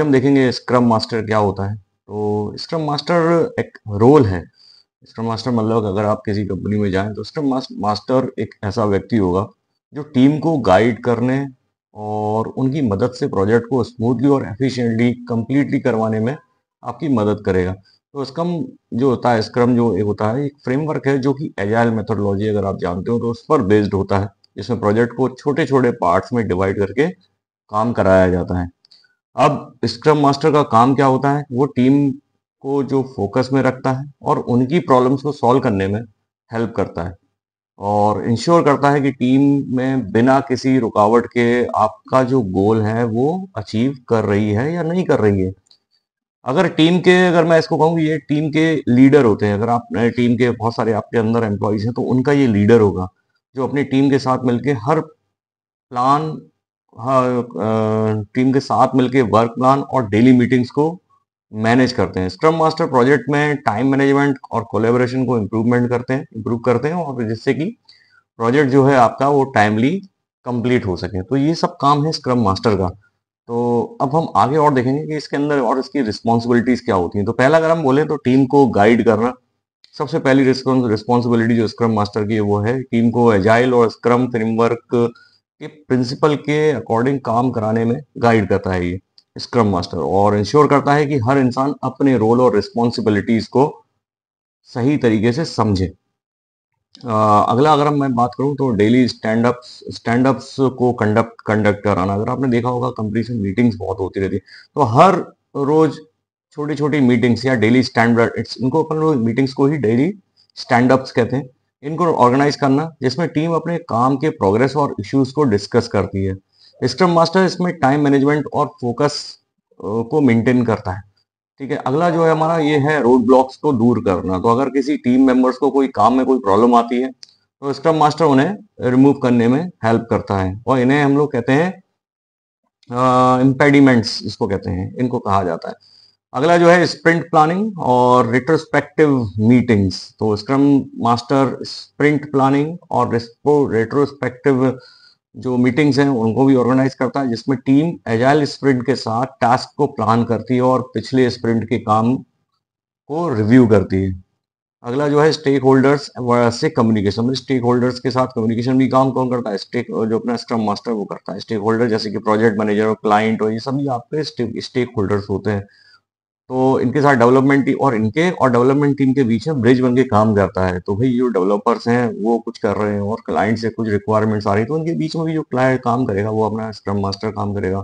हम देखेंगे scrum master क्या होता है तो स्क्रम मास्टर एक रोल है स्क्रम मास्टर मतलब अगर आप किसी कंपनी में जाएं तो स्क्रम मास्टर एक ऐसा व्यक्ति होगा जो टीम को गाइड करने और उनकी मदद से प्रोजेक्ट को स्मूथली और एफिशिएंटली कंप्लीटली करवाने में आपकी मदद करेगा तो स्क्रम जो होता है स्क्रम जो एक होता है एक फ्रेमवर्क है जो कि एजाइल मेथोडोलॉजी अगर आप जानते हो तो उस पर बेस्ड होता है जिसमें प्रोजेक्ट को छोटे छोटे पार्ट्स में डिवाइड करके काम कराया जाता है अब स्क्रम मास्टर का काम क्या होता है वो टीम को जो फोकस में रखता है और उनकी प्रॉब्लम्स को सॉल्व करने में हेल्प करता है और इंश्योर करता है कि टीम में बिना किसी रुकावट के आपका जो गोल है वो अचीव कर रही है या नहीं कर रही है अगर टीम के अगर मैं इसको कहूँ ये टीम के लीडर होते हैं अगर आप टीम के बहुत सारे आपके अंदर एम्प्लॉयज हैं तो उनका ये लीडर होगा जो अपनी टीम के साथ मिलकर हर प्लान हाँ, टीम के साथ मिलकर वर्क प्लान और डेली मीटिंग्स को मैनेज करते हैं स्क्रम मास्टर प्रोजेक्ट में टाइम मैनेजमेंट और कोलेबोरेशन को इम्प्रूवमेंट करते हैं इम्प्रूव करते हैं और जिससे कि प्रोजेक्ट जो है आपका वो टाइमली कंप्लीट हो सके तो ये सब काम है स्क्रम मास्टर का तो अब हम आगे और देखेंगे कि इसके अंदर और इसकी रिस्पॉन्सिबिलिटीज क्या होती हैं तो पहला अगर हम बोले तो टीम को गाइड करना सबसे पहली रिस्पॉन्सिबिलिटी जो स्क्रम मास्टर की है वो है टीम को एजाइल और स्क्रम फ्रेमवर्क के प्रिंसिपल के अकॉर्डिंग काम कराने में गाइड करता है ये स्क्रम मास्टर और इंश्योर करता है कि हर इंसान अपने रोल और रिस्पॉन्सिबिलिटीज को सही तरीके से समझे अगला अगर मैं बात करूं तो डेली स्टैंड स्टैंड अप्स को कंडक्ट कंडक्ट कराना अगर आपने देखा होगा कंपनी से मीटिंग्स बहुत होती रहती है तो हर रोज छोटी छोटी मीटिंग्स या डेली स्टैंड इनको अपन लोग मीटिंग्स को ही डेली स्टैंड अप्स कहते हैं इनको ऑर्गेनाइज करना जिसमें टीम अपने काम के प्रोग्रेस और इश्यूज को डिस्कस करती है स्क्रम मास्टर इसमें टाइम मैनेजमेंट और फोकस को मेंटेन करता है ठीक है अगला जो है हमारा ये है रोड ब्लॉक्स को दूर करना तो अगर किसी टीम मेंबर्स को कोई काम में कोई प्रॉब्लम आती है तो स्क्रम मास्टर उन्हें रिमूव करने में हेल्प करता है और इन्हें हम लोग कहते हैं इम्पेडिमेंट्स इसको कहते हैं इनको कहा जाता है अगला जो है स्प्रिंट प्लानिंग और रिट्रोस्पेक्टिव मीटिंग्स तो स्क्रम मास्टर स्प्रिंट प्लानिंग और रेट्रोस्पेक्टिव जो मीटिंग्स हैं उनको भी ऑर्गेनाइज करता है जिसमें टीम एजाइल स्प्रिंट के साथ टास्क को प्लान करती है और पिछले स्प्रिंट के काम को रिव्यू करती है अगला जो है स्टेक होल्डर्स से कम्युनिकेशन में स्टेक होल्डर्स के साथ कम्युनिकेशन भी काम कौन करता है स्टेक जो अपना स्क्रम मास्टर वो करता है स्टेक होल्डर जैसे कि प्रोजेक्ट मैनेजर और क्लाइंट और ये सभी आपके स्टेक होल्डर्स होते हैं तो इनके साथ डेवलपमेंट टीम और इनके और डेवलपमेंट टीम के बीच में ब्रिज बन के काम करता है तो भाई जो डेवलपर्स हैं वो कुछ कर रहे हैं और क्लाइंट से कुछ रिक्वायरमेंट्स आ रही है तो उनके बीच में भी जो क्लाइंट काम करेगा वो अपना स्क्रम मास्टर काम करेगा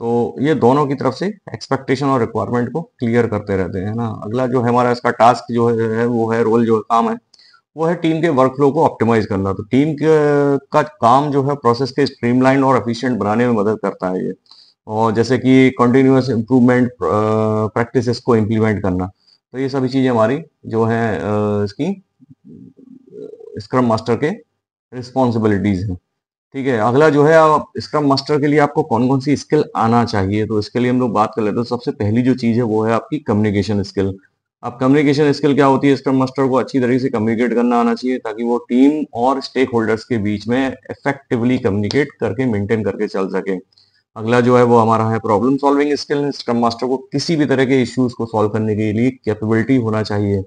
तो ये दोनों की तरफ से एक्सपेक्टेशन और रिक्वायरमेंट को क्लियर करते रहते हैं ना अगला जो है हमारा इसका टास्क जो है वो है रोल जो है, काम है वो है टीम के वर्क फ्लो को ऑप्टिमाइज करना तो टीम का काम जो है प्रोसेस के स्ट्रीमलाइन और एफिशियंट बनाने में मदद करता है ये और जैसे कि कंटिन्यूस इम्प्रूवमेंट प्रैक्टिस को इम्प्लीमेंट करना तो ये सभी चीज़ें हमारी जो है इसकी स्क्रम मास्टर के रिस्पॉन्सिबिलिटीज़ हैं ठीक है अगला जो है आप स्क्रम मास्टर के लिए आपको कौन कौन सी स्किल आना चाहिए तो इसके लिए हम लोग बात कर लेते हैं सबसे पहली जो चीज़ है वो है आपकी कम्युनिकेशन स्किल अब कम्युनिकेशन स्किल क्या होती है स्क्रम मास्टर को अच्छी तरीके से कम्युनिकेट करना आना चाहिए ताकि वो टीम और स्टेक होल्डर्स के बीच में इफेक्टिवली कम्युनिकेट करके मेंटेन करके चल सके अगला जो है वो हमारा है problem solving skill scrum master को किसी भी तरह के इश्यूज को सॉल्व करने के लिए कैपेबिलिटी होना चाहिए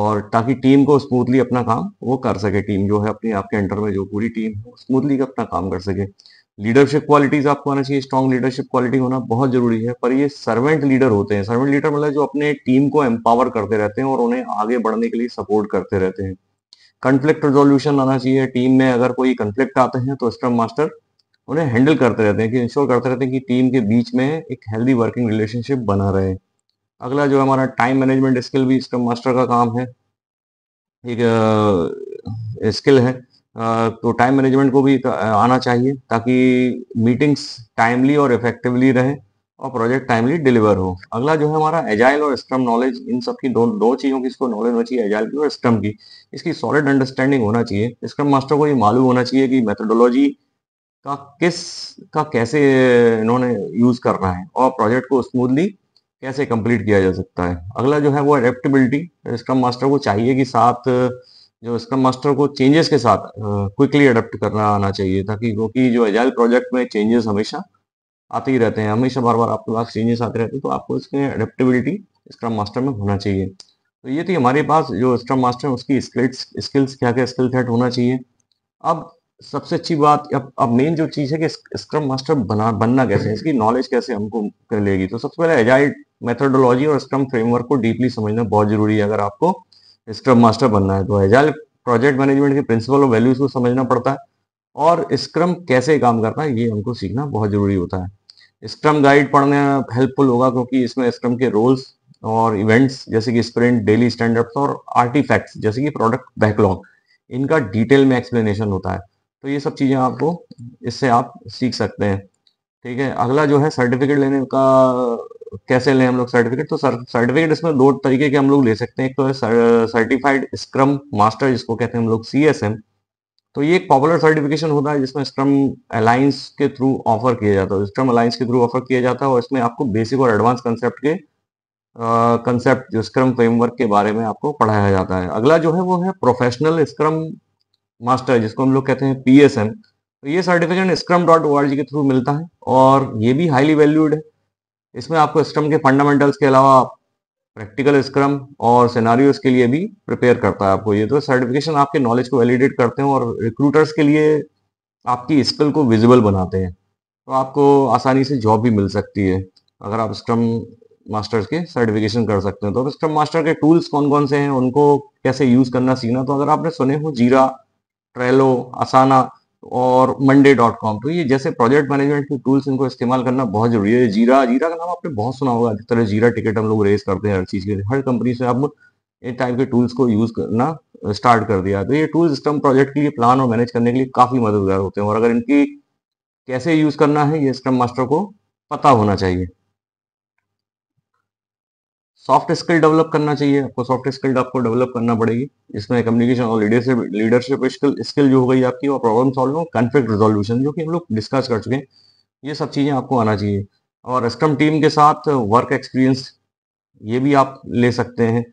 और ताकि टीम को स्मूथली अपना काम वो कर सके टीम जो है अपने आपके अंडर में जो पूरी टीम है स्मूथली अपना काम कर सके लीडरशिप क्वालिटीज आपको आना चाहिए स्ट्रॉन्ग लीडरशिप क्वालिटी होना बहुत जरूरी है पर ये सर्वेंट लीडर होते हैं सर्वेंट लीडर मतलब जो अपने टीम को एम्पावर करते रहते हैं और उन्हें आगे बढ़ने के लिए सपोर्ट करते रहते हैं कंफ्लिक्ट रिजोल्यूशन आना चाहिए टीम में अगर कोई कंफ्लिक्ट आते हैं तो स्क्रम मास्टर उन्हें हैंडल करते रहते हैं कि इंश्योर करते रहते हैं कि टीम के बीच में एक हेल्दी वर्किंग रिलेशनशिप बना रहे अगला जो हमारा टाइम मैनेजमेंट स्किल भी इसका मास्टर का काम है एक स्किल है तो टाइम मैनेजमेंट को भी आना चाहिए ताकि मीटिंग्स टाइमली और इफेक्टिवली रहे और प्रोजेक्ट टाइमली डिलीवर हो अगला जो है हमारा एजाइल और स्टम नॉलेज इन सब की दो दो चीज़ों की इसको नॉलेज होना चाहिए एजाइल की और स्टम की इसकी सॉलिड अंडरस्टैंडिंग होना चाहिए स्क्रम मास्टर को ये मालूम होना चाहिए कि मेथोडोलॉजी का किस का कैसे इन्होंने यूज करना है और प्रोजेक्ट को स्मूथली कैसे कंप्लीट किया जा सकता है अगला जो है वो अडेप्टबिलिटी स्क्रम मास्टर को चाहिए कि साथ जो स्क्रम मास्टर को चेंजेस के साथ क्विकली अडेप्ट करना आना चाहिए ताकि क्योंकि जो एजाइल प्रोजेक्ट में चेंजेस हमेशा आते ही रहते हैं हमेशा बार बार आपके पास चेंजेस आते रहते हैं तो आपको इसके अडेप्टेबिलिटी स्क्रम मास्टर में होना चाहिए तो ये थी हमारे पास जो स्क्रम मास्टर उसकी स्किल्स स्किल्स क्या क्या स्किल सेट होना चाहिए अब सबसे अच्छी बात अब अब मेन जो चीज़ है कि स्क्रम मास्टर बना बनना कैसे है इसकी नॉलेज कैसे हमको मिलेगी तो सबसे पहले एजाइल मेथोडोलॉजी और स्क्रम फ्रेमवर्क को डीपली समझना बहुत जरूरी है अगर आपको स्क्रम मास्टर बनना है तो एजाइल प्रोजेक्ट मैनेजमेंट के प्रिंसिपल और वैल्यूज को समझना पड़ता है और स्क्रम कैसे काम करता है ये हमको सीखना बहुत जरूरी होता है स्क्रम गाइड पढ़ने हेल्पफुल होगा क्योंकि इसमें स्क्रम के रोल्स और इवेंट्स जैसे कि स्प्रिंट डेली स्टैंडर्ड्स और आर्टिफैक्ट्स जैसे कि प्रोडक्ट बैकलॉग इनका डिटेल में एक्सप्लेनेशन होता है तो ये सब चीज़ें आपको इससे आप सीख सकते हैं ठीक है अगला जो है सर्टिफिकेट लेने का कैसे लें हम लोग सर्टिफिकेट तो सर्टिफिकेट इसमें दो तरीके के हम लोग ले सकते हैं एक तो है सर्टिफाइड स्क्रम मास्टर जिसको कहते हैं हम लोग सी एस एम तो ये एक पॉपुलर सर्टिफिकेशन होता है जिसमें स्क्रम अलायंस के थ्रू ऑफर किया जाता है स्क्रम अलायंस के थ्रू ऑफर किया जाता है और इसमें आपको बेसिक और एडवांस कंसेप्ट के कंसेप्ट जो स्क्रम फ्रेमवर्क के बारे में आपको पढ़ाया जाता है अगला जो है वो है प्रोफेशनल स्क्रम मास्टर जिसको हम लोग कहते हैं पी तो ये सर्टिफिकेट स्क्रम डॉट ओ के थ्रू मिलता है और ये भी हाईली वैल्यूड है इसमें आपको स्क्रम के फंडामेंटल्स के अलावा प्रैक्टिकल स्क्रम और सिनारी के लिए भी प्रिपेयर करता है आपको ये तो सर्टिफिकेशन आपके नॉलेज को वैलिडेट करते हैं और रिक्रूटर्स के लिए आपकी स्किल को विजिबल बनाते हैं तो आपको आसानी से जॉब भी मिल सकती है अगर आप स्क्रम मास्टर्स के सर्टिफिकेशन कर सकते हैं तो स्क्रम मास्टर के टूल्स कौन कौन से हैं उनको कैसे यूज़ करना सीखना तो अगर आपने सुने हो जीरा ट्रेलो आसाना और मंडे डॉट कॉम तो ये जैसे प्रोजेक्ट मैनेजमेंट के टूल्स इनको इस्तेमाल करना बहुत जरूरी है जीरा जीरा का नाम आपने बहुत सुना होगा अधिकतर जीरा टिकट हम लोग रेस करते हैं हर चीज़ के लिए हर कंपनी से अब इन टाइप के टूल्स को यूज़ करना स्टार्ट कर दिया तो ये टूल सिस्टम प्रोजेक्ट के लिए प्लान और मैनेज करने के लिए काफ़ी मददगार होते हैं और अगर इनकी कैसे यूज़ करना है ये स्टम मास्टर को पता होना चाहिए सॉफ्ट स्किल डेवलप करना चाहिए आपको सॉफ्ट स्किल आपको डेवलप करना पड़ेगी इसमें कम्युनिकेशन और लीडरशिप लीडरशिप स्किल स्किल जो हो गई आपकी और प्रॉब्लम सॉल्विंग और कॉन्फ्लिक्ट रिजोल्यूशन जो कि हम लोग डिस्कस कर चुके हैं ये सब चीज़ें आपको आना चाहिए और स्टम टीम के साथ वर्क एक्सपीरियंस ये भी आप ले सकते हैं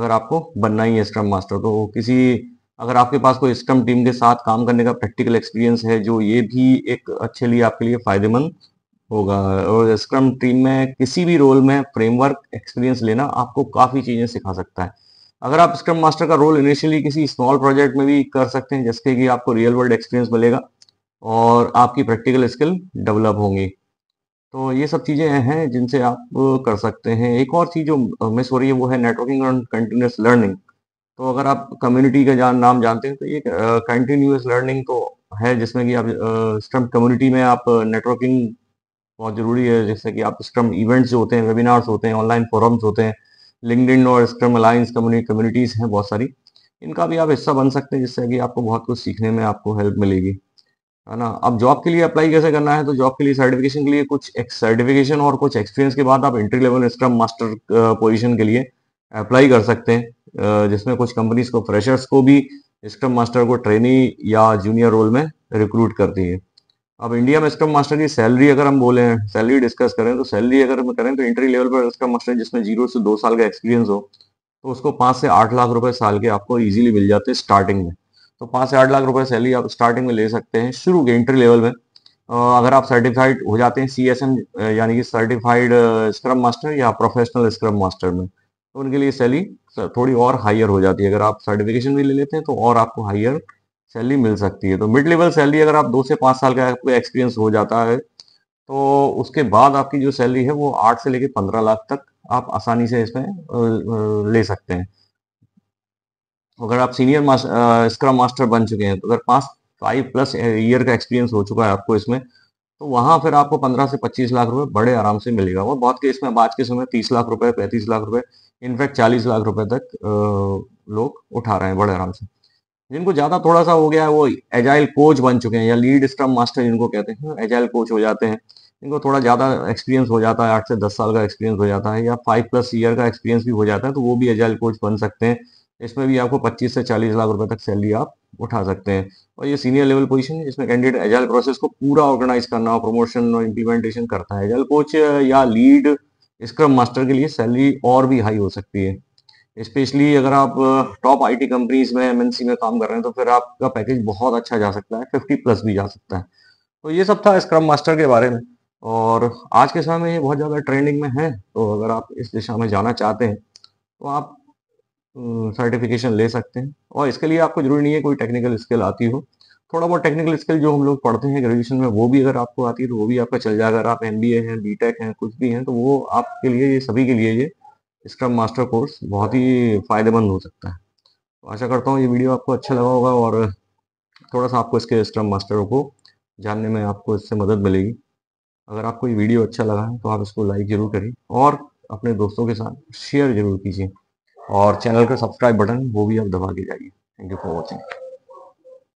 अगर आपको बनना ही है स्टम मास्टर तो किसी अगर आपके पास कोई स्टम टीम के साथ काम करने का प्रैक्टिकल एक्सपीरियंस है जो ये भी एक अच्छे लिए आपके लिए फ़ायदेमंद होगा और स्क्रम टीम में किसी भी रोल में फ्रेमवर्क एक्सपीरियंस लेना आपको काफ़ी चीज़ें सिखा सकता है अगर आप स्क्रम मास्टर का रोल इनिशियली किसी स्मॉल प्रोजेक्ट में भी कर सकते हैं जिसके कि आपको रियल वर्ल्ड एक्सपीरियंस मिलेगा और आपकी प्रैक्टिकल स्किल डेवलप होंगी तो ये सब चीज़ें हैं जिनसे आप कर सकते हैं एक और चीज़ जो मिस हो रही है वो है नेटवर्किंग एंड कंटिन्यूस लर्निंग तो अगर आप कम्युनिटी का जान नाम जानते हैं तो ये कंटिन्यूस लर्निंग तो है जिसमें कि आप स्ट्रम कम्युनिटी में आप नेटवर्किंग बहुत ज़रूरी है जैसे कि आप स्क्रम इवेंट्स होते हैं वेबिनार्स होते हैं ऑनलाइन फोरम्स होते हैं लिंकड और स्क्रम अलायंस कम्युनिटीज़ हैं बहुत सारी इनका भी आप हिस्सा बन सकते हैं जिससे कि आपको बहुत कुछ सीखने में आपको हेल्प मिलेगी है ना अब जॉब के लिए अप्लाई कैसे करना है तो जॉब के लिए सर्टिफिकेशन के लिए कुछ सर्टिफिकेशन और कुछ एक्सपीरियंस के बाद आप entry level scrum master position के लिए अप्लाई कर सकते हैं जिसमें कुछ कंपनीज को फ्रेशर्स को भी स्क्रम मास्टर को ट्रेनी या जूनियर रोल में रिक्रूट करती है अब इंडिया में स्क्रम मास्टर की सैलरी अगर हम बोले हैं सैलरी डिस्कस करें तो सैलरी अगर हम करें तो इंट्री लेवल पर स्क्रम मास्टर जिसमें जीरो से दो साल का एक्सपीरियंस हो तो उसको पाँच से आठ लाख रुपए साल के आपको इजीली मिल जाते हैं स्टार्टिंग में तो पाँच से आठ लाख रुपए सैलरी आप स्टार्टिंग में ले सकते हैं शुरू के इंट्री लेवल में अगर आप सर्टिफाइड हो जाते हैं सी एस एम यानी कि सर्टिफाइड स्क्रम मास्टर या प्रोफेशनल स्क्रम मास्टर में तो उनके लिए सैलरी थोड़ी और हायर हो जाती है अगर आप सर्टिफिकेशन भी ले लेते हैं तो और आपको हायर सैलरी मिल सकती है तो मिड लेवल सैलरी अगर आप दो से पाँच साल का आपको एक्सपीरियंस हो जाता है तो उसके बाद आपकी जो सैलरी है वो आठ से लेकर पंद्रह लाख तक आप आसानी से इसमें ले सकते हैं अगर आप सीनियर स्क्रम मास्टर बन चुके हैं तो अगर पाँच फाइव प्लस ईयर का एक्सपीरियंस हो चुका है आपको इसमें तो वहाँ फिर आपको पंद्रह से पच्चीस लाख रुपए बड़े आराम से मिलेगा और बहुत केस में आज के समय तीस लाख रुपए पैंतीस लाख रुपए इनफैक्ट चालीस लाख रुपए तक लोग उठा रहे हैं बड़े आराम से जिनको ज्यादा थोड़ा सा हो गया है वो एजाइल कोच बन चुके हैं या लीड स्ट्रम मास्टर जिनको कहते हैं एजाइल हाँ, कोच हो जाते हैं इनको थोड़ा ज़्यादा एक्सपीरियंस हो जाता है आठ से दस साल का एक्सपीरियंस हो जाता है या फाइव प्लस ईयर का एक्सपीरियंस भी हो जाता है तो वो भी एजाइल कोच बन सकते हैं इसमें भी आपको पच्चीस से चालीस लाख रुपए तक सैलरी आप उठा सकते हैं और ये सीनियर लेवल पोजीशन है इसमें कैंडिडेट एजाइल प्रोसेस को पूरा ऑर्गेनाइज करना और प्रमोशन और इम्प्लीमेंटेशन करता है एजाइल कोच या लीड स्क्रम मास्टर के लिए सैलरी और भी हाई हो सकती है स्पेशली अगर आप टॉप आईटी कंपनीज में एमएनसी में काम कर रहे हैं तो फिर आपका पैकेज बहुत अच्छा जा सकता है फिफ्टी प्लस भी जा सकता है तो ये सब था स्क्रम मास्टर के बारे में और आज के समय में ये बहुत ज़्यादा ट्रेंडिंग में है तो अगर आप इस दिशा में जाना चाहते हैं तो आप सर्टिफिकेशन ले सकते हैं और इसके लिए आपको जरूरी नहीं है कोई टेक्निकल स्किल आती हो थोड़ा बहुत टेक्निकल स्किल जो हम लोग पढ़ते हैं ग्रेजुएशन में वो भी अगर आपको आती है तो वो भी आपका चल जाएगा अगर आप एम हैं बी हैं कुछ भी हैं तो वो आपके लिए ये सभी के लिए ये इसका मास्टर कोर्स बहुत ही फ़ायदेमंद हो सकता है तो आशा करता हूँ ये वीडियो आपको अच्छा लगा होगा और थोड़ा सा आपको इसके स्क्रम मास्टरों को जानने में आपको इससे मदद मिलेगी अगर आपको ये वीडियो अच्छा लगा है तो आप इसको लाइक ज़रूर करें और अपने दोस्तों के साथ शेयर ज़रूर कीजिए और चैनल का सब्सक्राइब बटन वो भी आप दबा के जाइए थैंक यू फॉर वॉचिंग